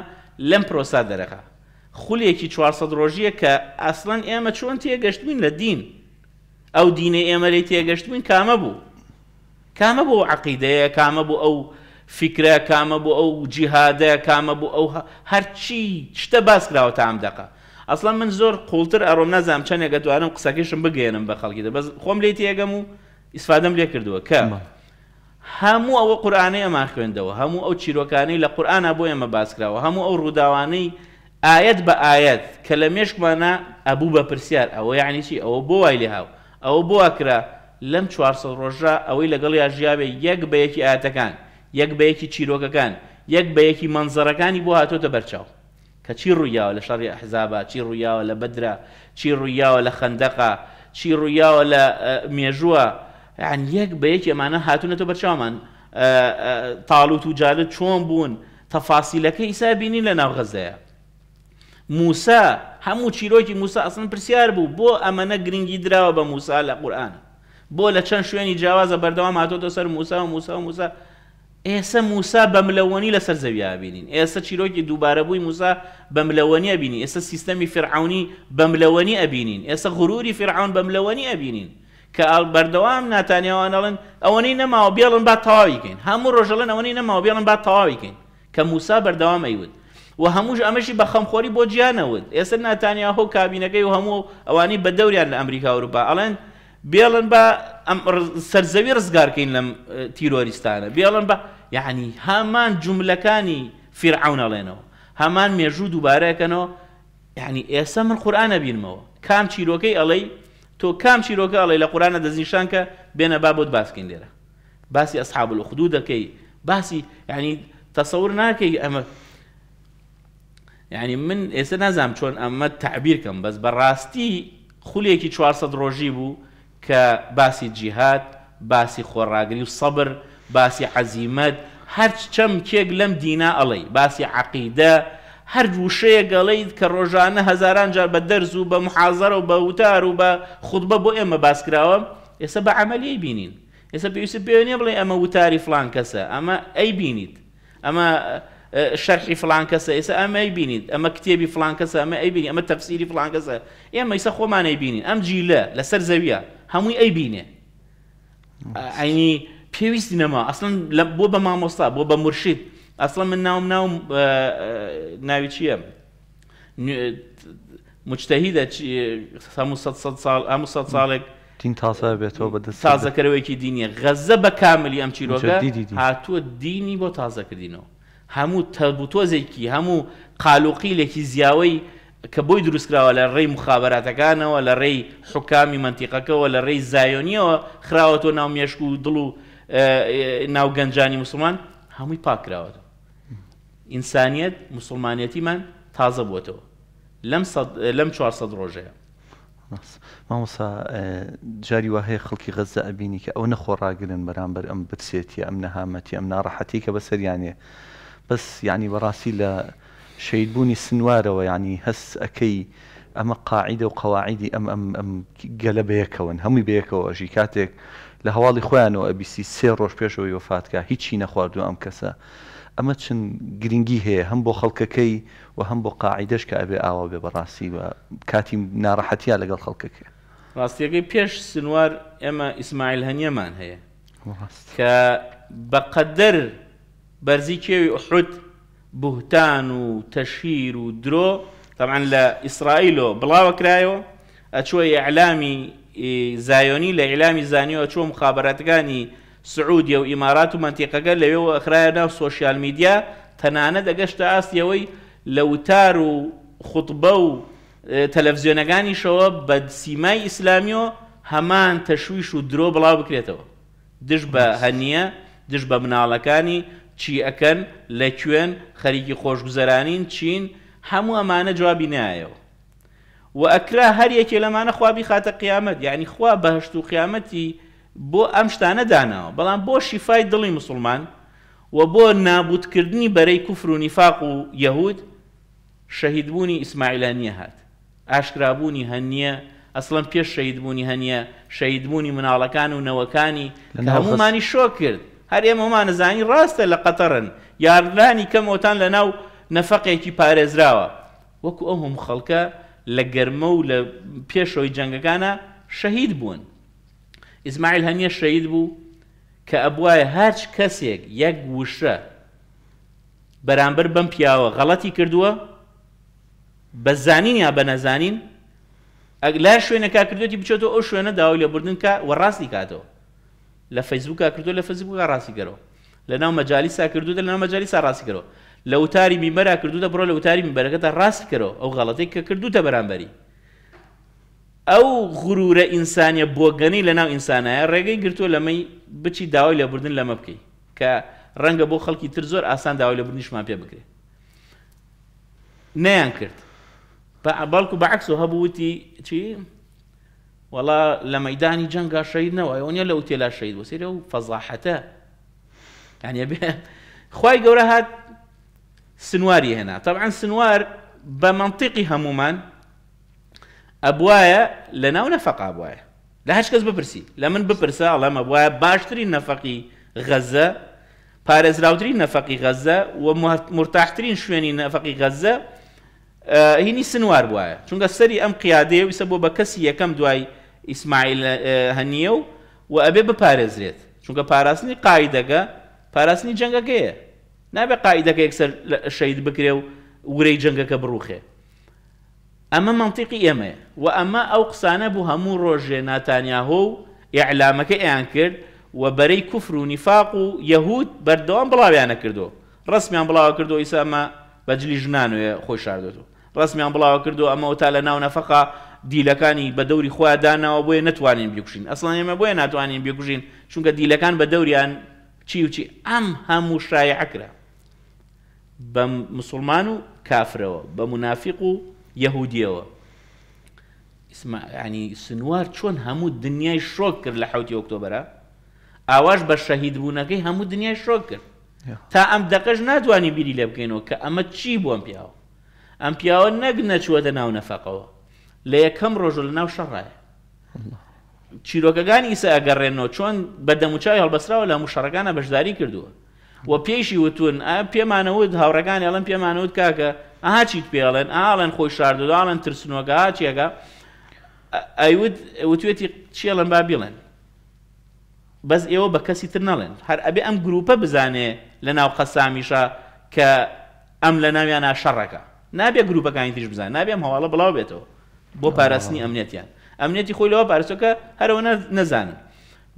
لەم پرۆسا دەرەخە خولێکی 400 ڕۆژیە کە ئاسلان ئێمە چۆن تێگەشتبووین لە دین ئەو دینە ئێمەری تێگەشتبووین کامە بوو کامە بۆ عقیدەیە کامە بوو ئەو فکرە کامە بوو ئەو جیهادە کامە بوو ئەو هەرچی شتە باسکراوە تا ئەم دقه ئەسڵان من زۆر قوڵتر ئەڕۆم نازام چەندێک دەتوانم قسەکەشم بگەێنم بە خەڵکی دە بەس خۆم لێت یەگەم و ئیسفادەم لێ کردووە کەمە هەموو ئەوە قورآانەی ئەما خوێندەوە هەموو ئەو چیرۆکانەی لە قورآە بۆ ئێمە باسکراوە هەموو ئەو ڕووداوانەی ئاەت بە ئاەت کە لە مێشکمانە ئەبوو بە پرسیار ئەوە یعنیشی ئەوە بۆ وای لێ هاو ئەوە بۆ واکرا لەم 400 ڕۆژە ئەوەی لەگەڵ یاژیاوێ یەک بە یەکی ئاەتەکان یەک بە یەکی چیرۆکەکان یەک بە یەکی منزەرەکانی بۆ هاتۆتە بەرچاو کە چی ڕوویاوە لە شەڕی حزابە چی ڕوویاوە لە بەدرا چی ڕوویاوە لە خندەقا چی ڕوویاوە لە مێژووە یعنی که بيك یەک ئێمانە هاتونەتە بەرچاومان تو و جالە چون بون که ئیسا بینی لنا ناو غەزەیە همو هەموو که موسا اصلا پرسیار بو امنه ئەمەنە گرنگی دراوە به موسا لە قورآانە بۆ لە جواز شوێنی جیاوازە سر تو سەر موسا و موسا و موسا ئێستا موسا بەملەوەنی لەسەر زەویا بینین ئێستا چیرۆکی دوباره بووی موسا بەملەوەنی ئەبینی ئێستا سیستمی فرعونی بەملەوەنی ئەبینین غروری فرعون بەملەوەنی ابينين کە ئەل بەردەوام ناتانیاوانەڵن ئەوەنەی نەماوە بێڵن با تەواویکەین هەموو ڕۆژەڵن ئەوەی نەماوە بێڵن با تەواویکەین کە موسا بەردەوام ئەیوت و هەمووش ئەمەشی بە خەمخۆری بۆ گیانەوت ئێستا ناتانیا هۆ کابینەکەی و هەموو ئەوانی بە دەوران لە ئەمریکا وروپا ئەڵێن بێڵن بە سەرزەوی ڕزگارکەین لەم تیرۆریستانە بێڵن بە یعنی هەمان جملەکانی فیرعونەڵێنەوە هەمان مێژوو دووبارەکەنەوە یعنی ئێستا من قورآانە بینمەوە کام چیرۆکەی ئەڵەی تۆ کام چیرۆکەڵێ لە قورانە دەزیشان کە بێنە با بۆت باسکەین لێرە باسی ئەسحاب الخدود دەکەی باسی یعنی تەسەور ناکەی ئەمە یعنی من ئێستا نازام چۆن ئەمە تعبیرکەم بەس بەڕاستی خولێکی 400 ڕۆژی بوو کە باسی جیهات باسی خۆڕاگری و سەبر باسی حەزیمەت هەرچ چەم کێک لەم دینا ئەڵێ باسی عقیدە هر جوشه گلید که روزانه هزاران جار به دەرز و به محاضره و به اوتار و به خطبه بو بۆ بس کراوم ایسا به عملی بینین ایسا به یوسف بیانی بڵێ اما اوتاری فلان کەسە اما ای بینید اما شەرحی فلان ایسا اما ای بینید اما کتیبی فلان کەسە اما ای بینید اما تفسیری فلان اما کەسە ئێمە ئیسە خۆمانەی بینین ئەم جیلە لەسەر زەویە هەمووی ئەی بینێ عینی پێویستی نەما ئەسن بۆ بە مامۆستا بو بە مرشید ئەسڵە من ناوم ناو ناوی چییە مجتەهیدە ساڵ ساڵێک تین تاسا بێتەوە بە سازەکەرەوەیکی دینیە غەزە بە کاملی ئەم چیرۆکە هاتووە دینی بۆ تازەکردینەوە هەموو تەبوتۆزێکی هەموو قالوقیلێکی زیاوەی کە بۆی دروستکراوە لە ڕێی مخابەتەکانەوە لە ڕێی حکامی منتیقەکەەوە لە ڕێی زایۆنیەوە خراوەتەوە ناو مێشک و دڵ و ناو گەنجانی مسلمان هەمووی پاکراوەتەوە ئینسانیت مسلمانەتیمان تازە بووتەوە لەم لەم 400 ڕۆژەیە مامۆسا جاری وهەیە خەڵکی غەزە ئەبینی کە ئەو نەخۆڕاگرن بەرامبەر ئەم برسێتی ئەم نەهامەتی ئەم ناڕەحەتی کە بەسەریانێ بەس ینی بەڕاستی لە شەیدبوونی سنوارەوە ینی هەست ئەەکەی ئەمە قاعیدە و قەواعیدی ئەم ئەم ئەم گەلە بەیەکەون هەمووی بەیەکەوە ژی کاتێک لە هەواڵی خۆیانەوە ئەبیسی سێ ڕۆژ پێشەوەی وفاتکە هیچی نەخواردو ئەم کەسە ئەمە چن گرنگی هەیە هەم بۆ خەڵکەکەی و هەم بۆ قاعیدەش کە ئەبێ ئاوا بێ بەڕاستی و کاتی ناڕەحەتیا لەگەڵ خەڵکەکە ڕاستیەکەی پێش سنووار ئێمە ئیسماعیل هەنیەمان هەیە کە بەقەدەر بەرزی کێوی ئوحود بوهتان و تەشیر و درۆ تەمان لە ئیسرائیلۆ بڵاوەکرایەوە ئەچوە ئەعلامی زایۆنی لە عیلامی زانیەوە چۆ مخابەتەکانی سعودیە و ئیمارات و منتیقەکە لەوێەوە ئەخرایە ناو سوۆسیال میدیا تەنانە دەگەشتە ئاستیەوەی لە وتار و خوتبە و تەلەڤزیۆنەکانیشەوە بە سیمای ئیسلامیۆ هەمان تەشویش و درۆ بڵاو بکرێتەوە دش بە هەنیە دش بە مناڵەکانی چی ئەەکەن لە کوێن خەریکی خۆشگوزەرانین چین هەموو ئەمانە جوابی نایەوە و ئەکرا هەر یەکێ لەمانە خوابی خاتە قیامەت یعنی خوا بەهشت و قیامەتی بۆ ئەم شتانە داناوە بەڵام بۆ شیفای دڵی مسلمان و بۆ نابودکردنی بەرەی کوفر و نیفاق و یهود شەهیدبوونی ئیسماعیلانیە هات ئاشکرابوونی هەنیە ئەسڵم پێش شەیدبوونی هەنیە شەیدبوونی مناڵەکان و نەوەکانی هەمومانی شۆ کرد هەر ئێمەمانەزانی ڕاستە لە قەتەرن یاردانی کەمەوتان لە ناو نەفەقێکی پارێزراوە وەکو ئەو هەم خەڵکە لە گەرمە و لە پێشەوەی جەنگەکانە شەهید بوون ئیسماعیل هەنیە شەید بوو کە ئەبواە هەرچ کەسێک یەک وشە بەرامبەر بەم پیاوە غەڵەتی کردووە بە زانین یا بە نەزانین ئەگ لا شوێنەکە کردوێتی بچێتەوە ئەو شوێنە داوای لە بردن کە وە ڕاستی کاتەوە لە فەیسبووکە کردو لە فەزیبووکە ڕاستی گەرەوە لە ناو مەجالیسا کردو لە ناو مەجالیسا ڕاستی کردەوە لە وتاری میمەرا کردو دە بڕۆ لە وتاری میبەرەکەدا ڕاست کردەوە ئەو غەڵەتێک کە کردوتە بەرامبەری او غرور انسانی بۆگەنی لنا ناو ئینسانایە ڕێگەی گرتووە لەمەی بچی داوای لبردن لەمە بکەیت بو ڕەنگە بۆ خەڵکی تر زۆر ئاسان داوای لەبوردنیشمان پێ بکرێت نەیان کرد بەڵکو بەعکس و هبوتی چی وەڵا لە مەدانی جەنگا شەید نەوە ئەوە لە وتێلا شەید بۆ سێرە و فەزاحەتە یانە بێ خی گەورە سنواری طبعا سنوار بمنطقي منطقی ابوايا لە نفق ابوايا لا هش هەچ کەس بپرسی لە من بپرسە ئەڵام ئەبواە باشترین نەفەقی غەزە پارێزراوترین نفقي غزة و مرتاحترین شوێنی نفقي غزة هینی آه، سنووار سنوار چونکە سەری سري ام ویسە بۆ بە کەسی دواي اسماعيل ئیسماعیل آه، هەنیە و و ئەبێ بپارێزرێت باراسني پاراستنی قاعدەکە پاراستنی جەنگەکەیە نابێ قاعدەکە یەکسەر شەید بکرێ و ورەی جەنگەکە بڕوخێ ئەمە منطقی ئێمەیە و ئەمە ئەو قسانە بوو هەموو ڕۆژێ ناتانیاهۆ و ئیعلامەکە ئەیان کرد و بەرەی کوفر و نیفاق و یەهود بەردەوام بڵاویانە کردو ڕستمیان بڵاوە کردو ئیسامە بەجلی ژنانوێ خۆی شاردۆ ڕستمیان بڵاوە کردو ئەمە تا لە ناو نەفقا دیلەکانی بە دەوری خۆیاداناەوە بۆیە نتوانین بکوشین ئەسڵان ئێمە بۆیە ناتوانین بکوژین چونکە دیلەکان بە دەوریان چی وچی ئەم هەموو شایە ئەکرا بە مسلمان و کافرەوە بە منافق و یەهودیەوە ینی سنووار چۆن هەموو دنیای شۆک کرد لە حوتی ئۆکتۆبرە ئاواش بە شەهید بوونەکەی هەموو دنیای شۆک کرد تا ئەم دەقەش ناتوانانی بیری لێ بکەینەوە کە ئەمە چی بۆم پیاوە ئەم پیاوە نەگ نەچوەدە ناو نەفەقەوە لە یەکەم ڕۆژە لە ناو شەڕایە چیرۆکەکانی ئیسە ئەگەڕێنەوە چۆن بە دەموچای هەڵبەسراوە لە موشەڕەکانە بەشداری کردووە و پێیشی وتون ئا پێمانەوت هاوڕەکانی ئەڵم پێمانەوت کاکە ئاها چیت پێڵێن ئاڵێن خۆی شاردداڵێن ترسنۆگا چێگە ئەیود وتوێتی چێڵەن با بیڵێن بەس ئێوە بە کەسی تر نەڵێن هەر ئەبێ ئەم گروپە بزانێ لە ناو قەسامیشە کە ئەم لە ناویان شەڕەکە نابێ گروپەکانی تیش بزان نابێم هەواڵە بڵاو بێتەوە بۆ پاراستنی ئەمنێتیان ئەمنێتی خۆی لەوە پارستەکە هەرەوە نەزانن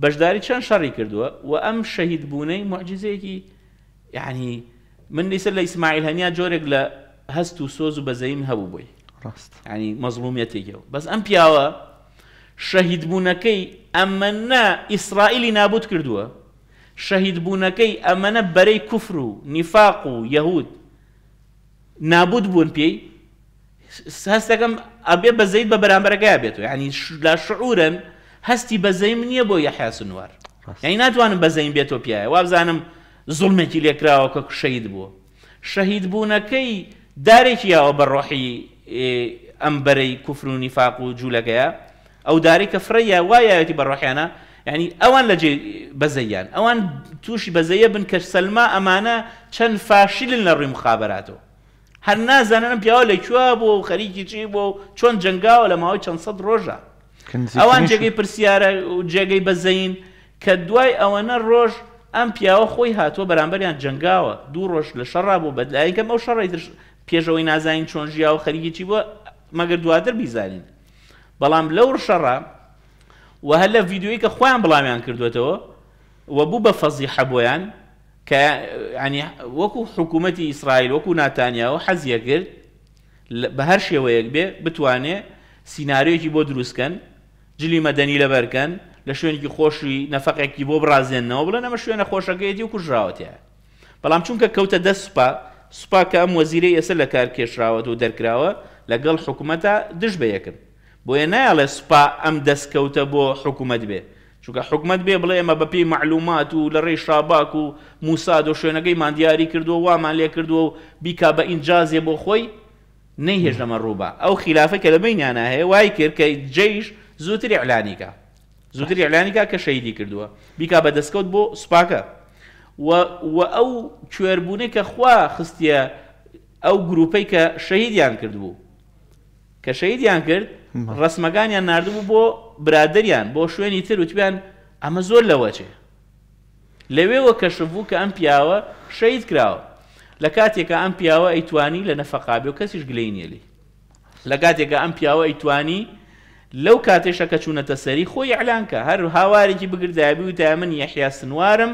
بەشداری چەند شەڕی کردووە و ئەم شەهید بوونەی معجززەیەکی یعنی من لیسەر لە ئیسماعیل هەنیا جۆرێک لە هەست و سۆز و بەزەین هەبوو بووی ڕاست مظلومیتی گو بس ام پیاوا شهید بونکی امنا اسرائیلی نابود کردوا شهید بونکی امنا برای کفر و نفاق و یهود نابود یەهود نابوت بوون پێی هەستەکەم ئەبێ بەزەیت بە بەرامبەرەکەی بێتەوە ینی لا شعورا هستی هەستی بەزەی بو بۆ سنوار یعنی ناتوانم بەزەین بێتۆ پیاە وابزانم زڵمێکی لێکراوە که شهید بو شهید بونکی دارێکی یاوە بە ڕۆحی ئەم بەرەی کوفر و نیفاق و جوولەکەیە ئەو داری کە فرەیە وایەتی بە ڕۆحیانە ینی ئەوان لە بەزەیان ئەوان تووشی بەزەیە بن کە سەلما ئەمانە چەند فاشیلن لە ڕووی مخابراتەوە هەر نازانم پیاوە لە کوێ بۆ و خەریکی چی بۆ چۆن جنگاوە لە ماوەی چەند سەد ڕۆژە ئەوان جێگەی پرسیارە و جێگەی بەزەین کە دوای ئەوەنە ڕۆژ ئەم پیاوە خۆی هاتووە بەرامبەریان جنگاوە دوو ڕۆژ لە شەڕا بوو بەدلایکەم ئەو شەڕی پێشەوەی نازانین چۆن ژیا و خەریکی بووە مەگەر دواتر بیزانین بەڵام لەو شەڕە وه لە ڤیددیوی کە خۆیان بڵامیان کردوێتەوە وە بوو بە فەزی حەبۆیان کە ینی وەکو حکوومەتی ئیسرائیل وەکو ناتانیاەوە حەزیە کرد بە هەر شێوەیەک بێ بتوانێ سینناارۆیەکی بۆ دروستکەن جلی مەدەنی لەبەرکەن لە شوێنێکی خۆشی نەفقێکی بۆ برازێنەوە بڵێن ئەمە شوێنە خۆشەکەیەتی و کوژراوەتە بەڵام چونکە کەوتە دەستپە سوپاکە ئەم وەزیری ئێستا لە کار کێشراوەت و دەرکراوە لەگەڵ حکوومەتە دش بەیەکن بۆیە نایڵێ سوپا ئەم دەستکەوتە بۆ حکوومەت بێ چونکە حکوومەت بێ بڵێ ئێمە بەپی معلومات و لە ڕێی شاباک و موساد و شوێنەکەی مادیاری کردووە وامان لێ کردووە و بیکا بە ئینجازێ بۆ خۆی نەیهێژ لەمە ڕووبا ئەو خلافە کە لەبینیانە هەیە وای کرد کە جیش زووتری ئەلانیکە زووتری ئەلانیکا کە شەیدی کردووە بیکا بە دەستکەوت بۆ سوپاکە و ئەو کوێربوونی کە خوا خستە ئەو گروپەی کە شەهیدیان کردبوو کە شەهیدیان کرد ڕسمەکانیان نردبوو بۆ برادریان بۆ شوێنی تر وتیان ئەمە زۆر لەوەچێ لەوێوە کەشبوو کە ئەم پیاوە شەید کراوە لە کاتێکە ئەم پیاوە ئەیتوانی لە نەفەقابی و کەسیش گلەی نێلی لە کاتێکە ئەم پیاوە ئەیتوانی لەو کاتێشە کە چوونەتە سەری خۆی ئەلانکە هەر هاوارێکی بگردابی و تا من یەحیا سنوارم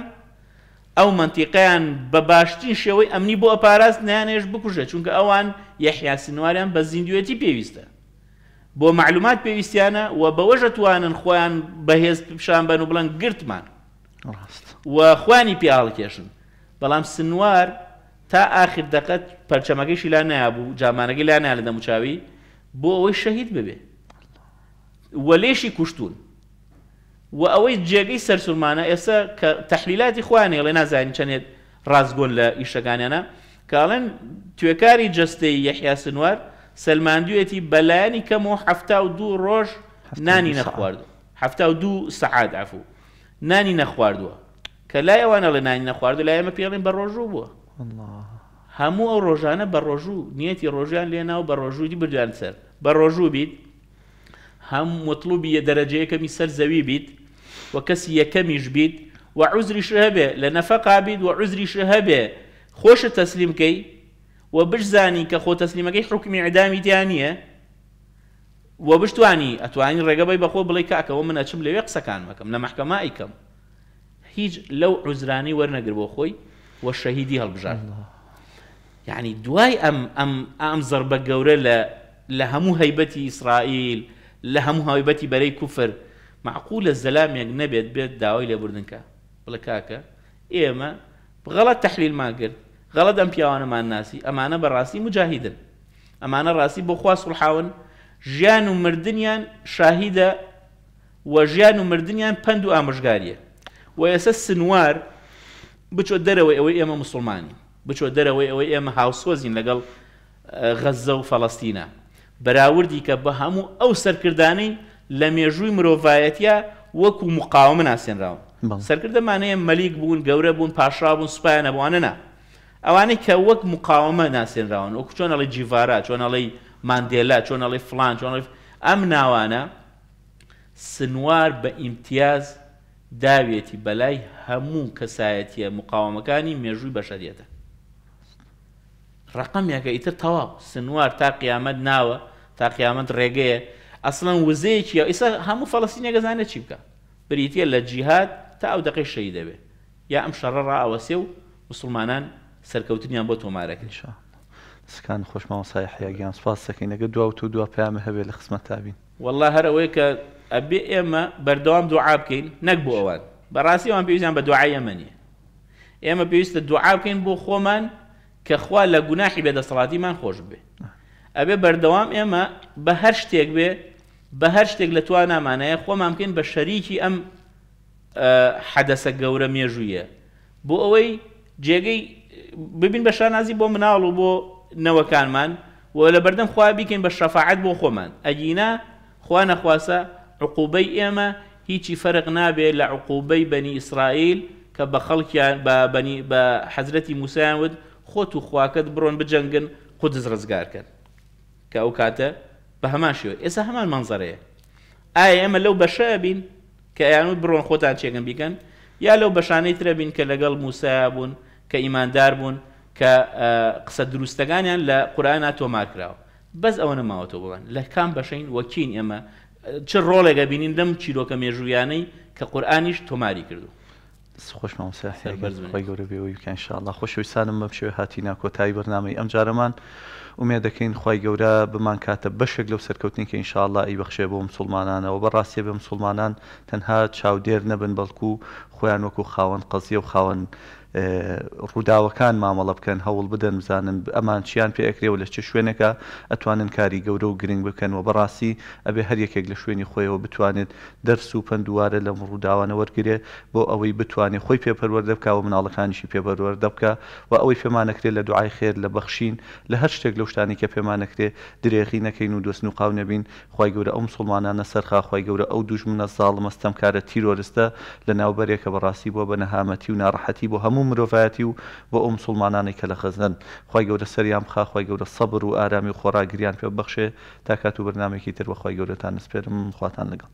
ئەو منتیقیان بە باشترین شێوەی ئەمنی بۆ ئەپاراست نیانێش بکوژە چونکە ئەوان یەحیاسنواریان بە زیندوێتی پێویستە بۆ معلومات پێویستیانە و بەوەژە توانن خۆیان بەهێز پیشان بەن و بڵند گرتمان و خوانی پیاڵکێشن بەڵام سنووار تا آخر دقت پەرچەمەکەیشی لا نابوو جامانەکەی لا نالە دەموچاوی بۆ ئەوەی شەهید ببێ وەلێشی کوشتون و ئەوەی جێگەی سەرسوورمانە ئێستا کە تەحلیلاتی خوانێ لێ نازانین چەندێت ڕازگۆن لە ئیشەکانیانە کاڵێن توێکاری جستەی یەحیاسنوار سلماندوێتی بەلایانی کەم و هەفتا و دوو ڕۆژ نانی نەخوارد هەفتا و دوو سەعات ئافو نانی نەخواردووە کە لای ئەوانە لە نانی نەخواردو لای ئەمە پێڵین بە ڕۆژوو بووە هەموو ئەو ڕۆژانە بە ڕۆژوو نیەتی ڕۆژیان لێناو بە ڕۆژوودی بردوان سەر بە ڕۆژوو بیت هەم مطلوبی یە دەرەجەیەکەمی سەر زەوی بیت وكسي كميش بيد وعذري شهبه لنفق عبيد وعذري شهبه خوش تسليم كي وبش زاني كخو تسليم كي حكم اعدامي تانية وبش تواني اتواني رقبي بخو بلي كاكا ومن اتشم لو يقسا كان مكم لمحكمة ايكم هيج لو عذراني قربو خوي والشهيدي هالبجار يعني دواي ام ام ام ضربه جوره لهمو هيبتي اسرائيل لهمو هيبتي بري كفر معقول الزلام يا يعني النبي بيت دعوي لي بردنكا بلا كاكا ايما غلط تحليل ما قل غلط ام بيوانا مع الناسي اما انا براسي مجاهدا اما انا راسي بخواس الحاون جيان ومردنيان شاهدة وجيان ومردنيان بندو امشقارية ويسا السنوار بچو دروي او ايما مسلماني بچو دروي او ايما هاوسوزين لقل آه، غزة وفلسطينة براوردي كبهامو او سر كرداني لە مێژووی مرۆڤایەتە وەکو مقاومە ناسێنراون سەرکردەمانەیە مەلیک بوون گەورە بوون پاشرا بوون سوپایە نەبوانەنا ئەوانەی کە وەک مقاومە ناسێنراون وەکو چۆنەڵی جیڤارا چۆنەڵی ماندێلا چۆنەڵی فلان چۆنڵی ئەم ناوانە سنوار بە ئیمتیاز داوێتی بەلای هەموو کەسایەتیە مقاومەکانی مێژووی بەشەریەتە ڕقم یەکە ئیتر تەواو سنووار تا قیامەت ناوە تا قیامەت ڕێگەیە ئەسڵەن وزەیەکی ئیسا هەموو فەڵستینە گەزانە چی بکە بریتە لە جیهات تا ئەو دقی شەی دەبێت یا ئەم شەڕە ڕاوەسێ و مسلمانان سەرکەوتنیان بۆ تۆمارەکەیشە سکان خۆشماوە سایحیاگیان سپاس دەکەینەگە دو تو دو پامە هەبێت لە خسمە تابین والله هەر ئەوەیە کە ئەبێ ئێمە بەردەوام دوعا بکەین نەک بۆ ئەوان بەڕاستی ئەوان پێویستیان بە دوعای ئەمەنیە ئێمە پێویستە دوعا بکەین بۆ خۆمان کە خوا لە گوناحی بێدەسەڵاتیمان خۆش بێ ئەبێ بەردەوام ئێمە بە هەر شتێک بێ بە هەر شتێک لە توان نامانەیە خۆمان بکەین بە شەریکی ئەم حەدەسە گەورە مێژویە بۆ ئەوەی جێگەی ببین بە شانازی بۆ مناڵ و بۆ نەوەکانمان و لە بەردەم خوا بیکەین بە شەفاعت بۆ خۆمان ئەگینا خوا نەخواسە عقوبەی ئێمە هیچی فەرق نابێت لە عقوبەی بەنی ئیسرائیل کە بە خەڵکیان بە حەزرەتی موسیانوت خۆت و خواکەت بڕۆن بجەنگن قودز ڕزگارکەن کە ئەو کاتە بە هەماشیەوە ئێستا هەمان منزەرەیە ئایا ئێمە لەو بەشە بین کە ئەیانوت بڕۆن خۆتان چێگەم بیکەن یا لەو بەشانەی ترە بین کە لەگەڵ موسا بوون کە ئیماندار بوون کە قسە دروستەکانیان لە قورآنا تۆمارکراوە بەس ئەوە نەماوەتەوە بڵێن لە کام بەشین وەکین ئێمە چ ڕۆڵێگە بینین لەم چیرۆکە مێژویانەی کە قورآانیش تۆماری کردو خۆشمەسەخۆی گەورە بێەوەی کەنشاءله خۆشەوی سالم بەم شێ هاتینا کۆتایی بەرنامەی ئەم جارەمان. ومێ دەکەین خی گەورە بمان کاتە بەشێک لەو سەرکەوتنی کە ئینشاءله ئەی بەخشێ بۆ مسلمانانەوە بە ڕاستێ بە مسلمانان تەنها چاودێر نەبن بەڵکو خۆیان وەکو خاوەن قەزیە و خاوەن ڕووداوەکان مامەڵە بکەن هەوڵ بدەن بزانن ئەمان چیان پێکرێەوە لە چه شوێنەکە ئەتوانن کاری گەورە و گرنگ بکەن و بەڕاستی ئەبێ هەر یەکێک لە شوێنی خۆیەوە بتوانێت دەرس و پندوارە لەم ڕووداوانە وەرگێ بۆ ئەوەی بتوانێت خۆی پێپەروە دەبکە و مناڵەکانیشی پێپەروە دەبکە و ئەوەی پێمانەکرێت لە دوعای خێر لە بەخشین لە هەر شتێک لەو شتانی کە پێمانەکرێ درێخی نەکەین و دۆستن و قاو نەبین خی گەورە ئەو مسلمانانە سەرخا خی گەورە ئەو دوژمنە ساڵ مەستەم کارە تیرۆرستە لە ناوبەرێکە بەڕاستی بۆ بە نەهامەتی و ناڕەحەتی بۆ هەموو مرۆڤەتی و بۆ ئەو مسلمانانی کە لە خەزنن خی گەورە سەریان بخواخوای گەورە سەبر و ئارامی خۆراگریان پێ بەخشێ تاکات و بەنامێکی تر بەخوای گەورەتان نسپێرم خواتان لەگەڵ.